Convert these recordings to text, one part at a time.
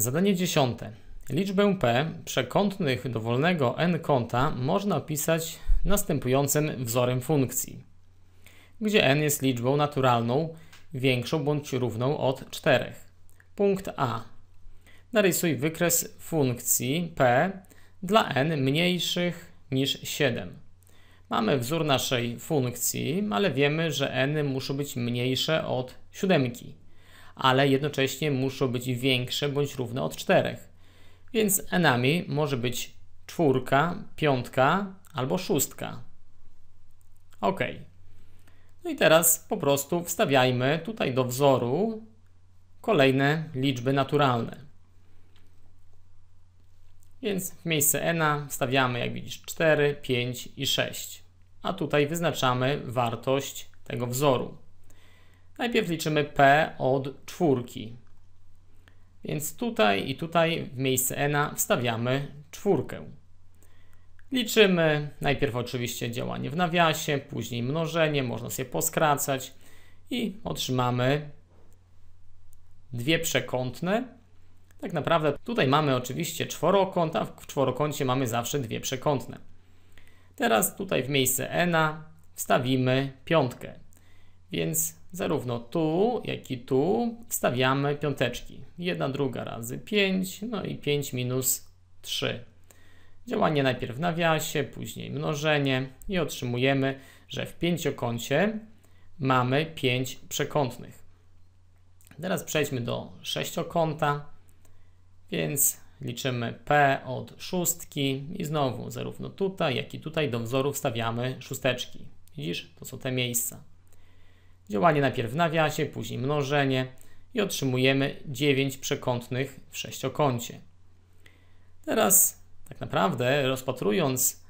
Zadanie dziesiąte. Liczbę p przekątnych dowolnego n kąta można opisać następującym wzorem funkcji, gdzie n jest liczbą naturalną większą bądź równą od 4. Punkt A. Narysuj wykres funkcji p dla n mniejszych niż 7. Mamy wzór naszej funkcji, ale wiemy, że n muszą być mniejsze od 7 ale jednocześnie muszą być większe bądź równe od czterech. Więc enami może być czwórka, piątka albo szóstka. OK. No i teraz po prostu wstawiajmy tutaj do wzoru kolejne liczby naturalne. Więc w miejsce ena wstawiamy, jak widzisz, 4, 5 i 6. A tutaj wyznaczamy wartość tego wzoru. Najpierw liczymy P od czwórki. Więc tutaj i tutaj w miejsce e n wstawiamy czwórkę. Liczymy najpierw oczywiście działanie w nawiasie, później mnożenie, można sobie poskracać i otrzymamy dwie przekątne. Tak naprawdę tutaj mamy oczywiście czworokąt, a w czworokącie mamy zawsze dwie przekątne. Teraz tutaj w miejsce e n wstawimy piątkę. Więc Zarówno tu, jak i tu wstawiamy piąteczki. Jedna, druga razy 5, no i 5 minus 3. Działanie najpierw w nawiasie, później mnożenie i otrzymujemy, że w pięciokącie mamy 5 przekątnych. Teraz przejdźmy do sześciokąta, więc liczymy P od szóstki i znowu zarówno tutaj, jak i tutaj do wzoru wstawiamy szósteczki. Widzisz, to są te miejsca. Działanie najpierw w nawiasie, później mnożenie i otrzymujemy 9 przekątnych w sześciokącie. Teraz tak naprawdę rozpatrując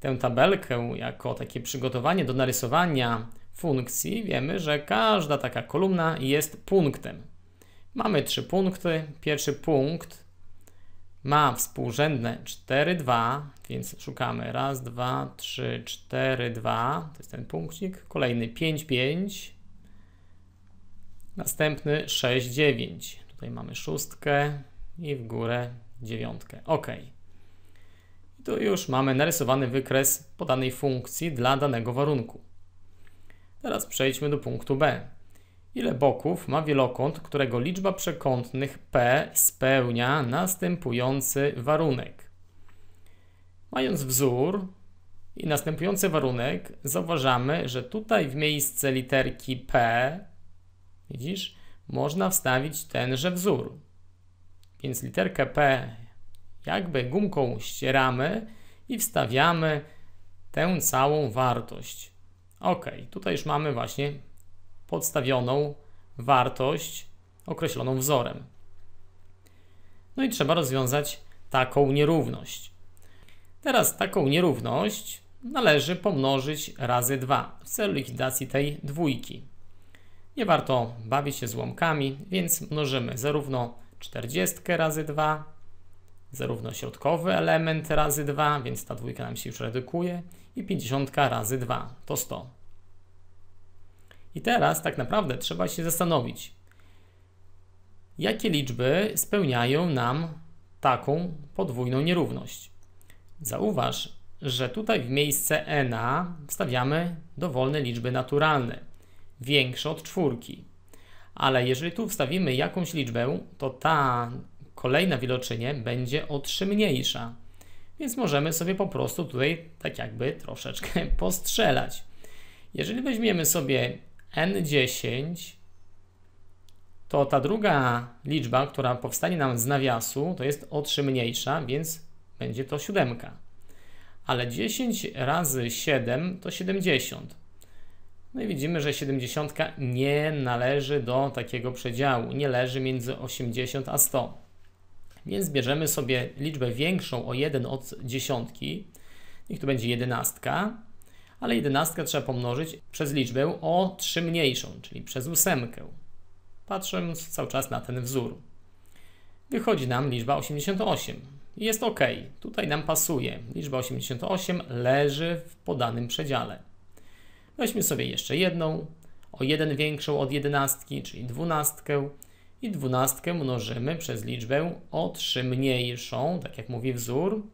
tę tabelkę jako takie przygotowanie do narysowania funkcji, wiemy, że każda taka kolumna jest punktem. Mamy trzy punkty. Pierwszy punkt ma współrzędne 4, 2, więc szukamy raz, dwa, trzy, cztery, dwa. to jest ten punkcik. Kolejny 5, 5, Następny 6, 9. Tutaj mamy szóstkę i w górę dziewiątkę. OK. I tu już mamy narysowany wykres podanej funkcji dla danego warunku. Teraz przejdźmy do punktu B. Ile boków ma wielokąt, którego liczba przekątnych P spełnia następujący warunek? Mając wzór i następujący warunek, zauważamy, że tutaj w miejsce literki P Widzisz? Można wstawić tenże wzór. Więc literkę P jakby gumką ścieramy i wstawiamy tę całą wartość. Ok, tutaj już mamy właśnie podstawioną wartość określoną wzorem. No i trzeba rozwiązać taką nierówność. Teraz taką nierówność należy pomnożyć razy 2 w celu likwidacji tej dwójki. Nie warto bawić się łąkami, więc mnożymy zarówno 40 razy 2, zarówno środkowy element razy 2, więc ta dwójka nam się już redukuje, i 50 razy 2 to 100. I teraz tak naprawdę trzeba się zastanowić, jakie liczby spełniają nam taką podwójną nierówność. Zauważ, że tutaj w miejsce n wstawiamy dowolne liczby naturalne większe od czwórki. Ale jeżeli tu wstawimy jakąś liczbę, to ta kolejna widoczynie będzie o 3 mniejsza. Więc możemy sobie po prostu tutaj tak jakby troszeczkę postrzelać. Jeżeli weźmiemy sobie n10, to ta druga liczba, która powstanie nam z nawiasu, to jest o 3 mniejsza, więc będzie to siódemka. Ale 10 razy 7 to 70. No i widzimy, że 70 nie należy do takiego przedziału, nie leży między 80 a 100. Więc bierzemy sobie liczbę większą o 1 od dziesiątki, niech to będzie 11, ale 11 trzeba pomnożyć przez liczbę o 3 mniejszą, czyli przez ósemkę. Patrząc cały czas na ten wzór. Wychodzi nam liczba 88. Jest ok, tutaj nam pasuje. Liczba 88 leży w podanym przedziale. Weźmy sobie jeszcze jedną, o jeden większą od jedenastki, czyli dwunastkę. I dwunastkę mnożymy przez liczbę o 3 mniejszą, tak jak mówi wzór.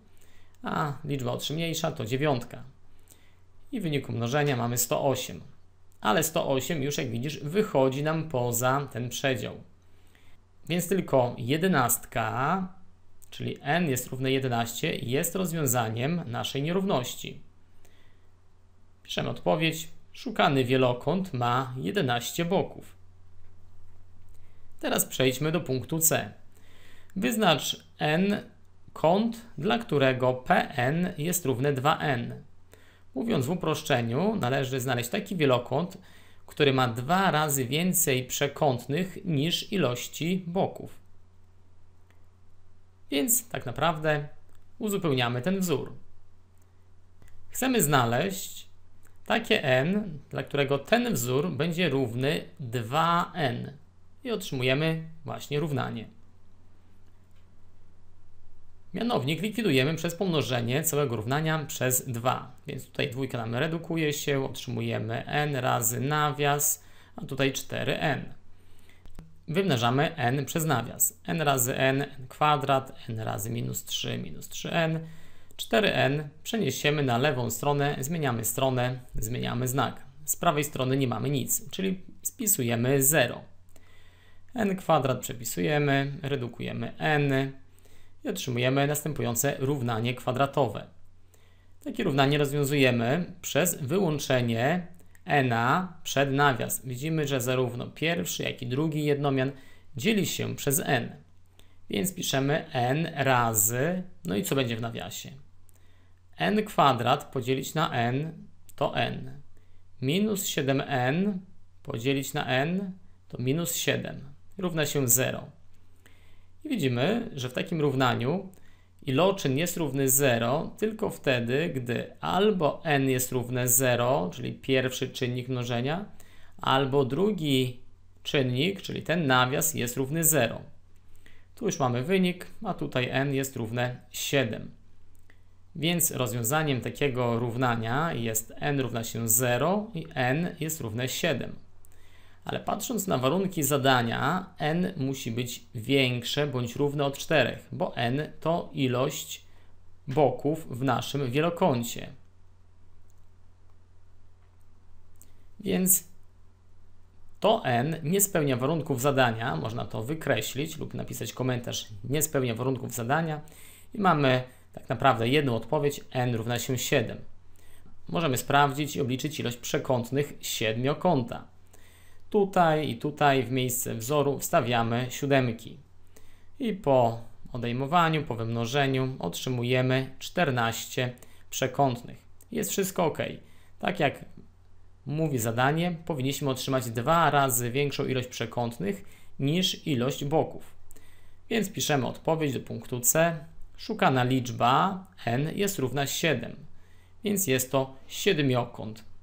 A liczba o 3 mniejsza to dziewiątka. I w wyniku mnożenia mamy 108. Ale 108 już jak widzisz wychodzi nam poza ten przedział. Więc tylko jedenastka, czyli n jest równe 11, jest rozwiązaniem naszej nierówności. Piszemy odpowiedź. Szukany wielokąt ma 11 boków. Teraz przejdźmy do punktu C. Wyznacz n kąt, dla którego pn jest równe 2n. Mówiąc w uproszczeniu, należy znaleźć taki wielokąt, który ma dwa razy więcej przekątnych niż ilości boków. Więc tak naprawdę uzupełniamy ten wzór. Chcemy znaleźć takie n, dla którego ten wzór będzie równy 2n. I otrzymujemy właśnie równanie. Mianownik likwidujemy przez pomnożenie całego równania przez 2. Więc tutaj dwójka nam redukuje się, otrzymujemy n razy nawias, a tutaj 4n. Wymnażamy n przez nawias. n razy n, n kwadrat, n razy minus 3, minus 3n 4n przeniesiemy na lewą stronę, zmieniamy stronę, zmieniamy znak. Z prawej strony nie mamy nic, czyli spisujemy 0. n kwadrat przepisujemy, redukujemy n i otrzymujemy następujące równanie kwadratowe. Takie równanie rozwiązujemy przez wyłączenie n przed nawias. Widzimy, że zarówno pierwszy, jak i drugi jednomian dzieli się przez n. Więc piszemy n razy, no i co będzie w nawiasie? n kwadrat podzielić na n to n. Minus 7n podzielić na n to minus 7 równa się 0. I widzimy, że w takim równaniu iloczyn jest równy 0 tylko wtedy, gdy albo n jest równe 0, czyli pierwszy czynnik mnożenia, albo drugi czynnik, czyli ten nawias jest równy 0. Tu już mamy wynik, a tutaj n jest równe 7. Więc rozwiązaniem takiego równania jest n równa się 0 i n jest równe 7. Ale patrząc na warunki zadania, n musi być większe bądź równe od 4, bo n to ilość boków w naszym wielokącie. Więc to n nie spełnia warunków zadania, można to wykreślić lub napisać komentarz nie spełnia warunków zadania i mamy tak naprawdę jedną odpowiedź n równa się 7. Możemy sprawdzić i obliczyć ilość przekątnych siedmiokąta. Tutaj i tutaj w miejsce wzoru wstawiamy siódemki. I po odejmowaniu, po wymnożeniu otrzymujemy 14 przekątnych. Jest wszystko ok. Tak jak mówi zadanie, powinniśmy otrzymać dwa razy większą ilość przekątnych niż ilość boków. Więc piszemy odpowiedź do punktu C Szukana liczba n jest równa 7, więc jest to siedmiokąt.